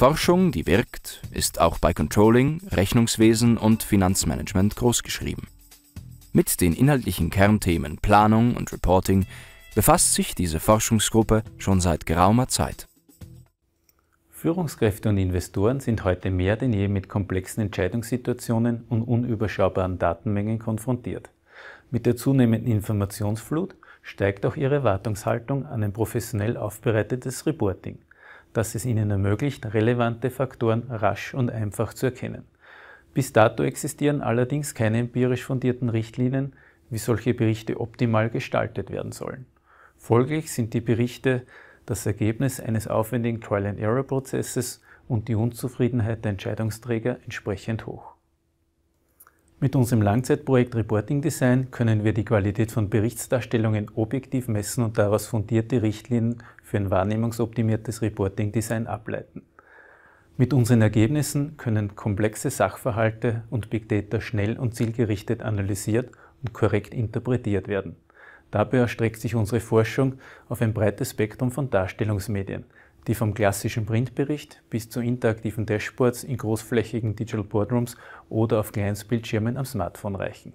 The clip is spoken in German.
Forschung, die wirkt, ist auch bei Controlling, Rechnungswesen und Finanzmanagement großgeschrieben. Mit den inhaltlichen Kernthemen Planung und Reporting befasst sich diese Forschungsgruppe schon seit geraumer Zeit. Führungskräfte und Investoren sind heute mehr denn je mit komplexen Entscheidungssituationen und unüberschaubaren Datenmengen konfrontiert. Mit der zunehmenden Informationsflut steigt auch ihre Erwartungshaltung an ein professionell aufbereitetes Reporting das es Ihnen ermöglicht, relevante Faktoren rasch und einfach zu erkennen. Bis dato existieren allerdings keine empirisch fundierten Richtlinien, wie solche Berichte optimal gestaltet werden sollen. Folglich sind die Berichte das Ergebnis eines aufwendigen Trial-and-Error-Prozesses und die Unzufriedenheit der Entscheidungsträger entsprechend hoch. Mit unserem Langzeitprojekt Reporting Design können wir die Qualität von Berichtsdarstellungen objektiv messen und daraus fundierte Richtlinien für ein wahrnehmungsoptimiertes Reporting Design ableiten. Mit unseren Ergebnissen können komplexe Sachverhalte und Big Data schnell und zielgerichtet analysiert und korrekt interpretiert werden. Dabei erstreckt sich unsere Forschung auf ein breites Spektrum von Darstellungsmedien, die vom klassischen Printbericht bis zu interaktiven Dashboards in großflächigen Digital Boardrooms oder auf Kleinstbildschirmen am Smartphone reichen.